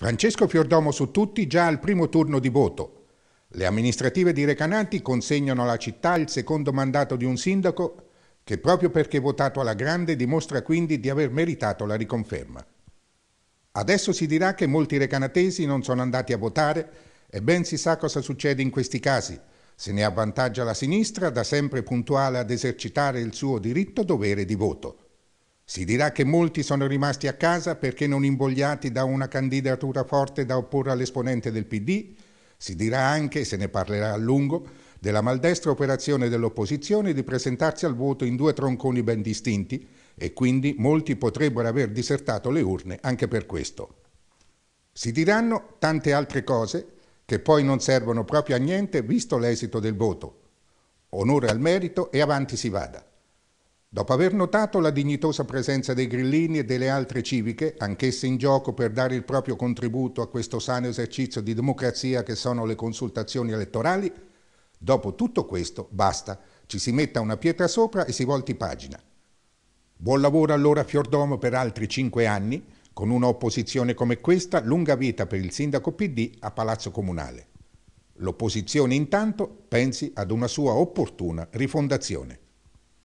Francesco Fiordomo su tutti già al primo turno di voto. Le amministrative di Recanati consegnano alla città il secondo mandato di un sindaco che proprio perché votato alla grande dimostra quindi di aver meritato la riconferma. Adesso si dirà che molti recanatesi non sono andati a votare e ben si sa cosa succede in questi casi. Se ne avvantaggia la sinistra, da sempre puntuale ad esercitare il suo diritto dovere di voto. Si dirà che molti sono rimasti a casa perché non invogliati da una candidatura forte da opporre all'esponente del PD. Si dirà anche, se ne parlerà a lungo, della maldestra operazione dell'opposizione di presentarsi al voto in due tronconi ben distinti e quindi molti potrebbero aver disertato le urne anche per questo. Si diranno tante altre cose che poi non servono proprio a niente visto l'esito del voto. Onore al merito e avanti si vada. Dopo aver notato la dignitosa presenza dei grillini e delle altre civiche, anch'esse in gioco per dare il proprio contributo a questo sano esercizio di democrazia che sono le consultazioni elettorali, dopo tutto questo basta, ci si metta una pietra sopra e si volti pagina. Buon lavoro allora a Fiordomo per altri cinque anni, con un'opposizione come questa, lunga vita per il sindaco PD a Palazzo Comunale. L'opposizione intanto pensi ad una sua opportuna rifondazione.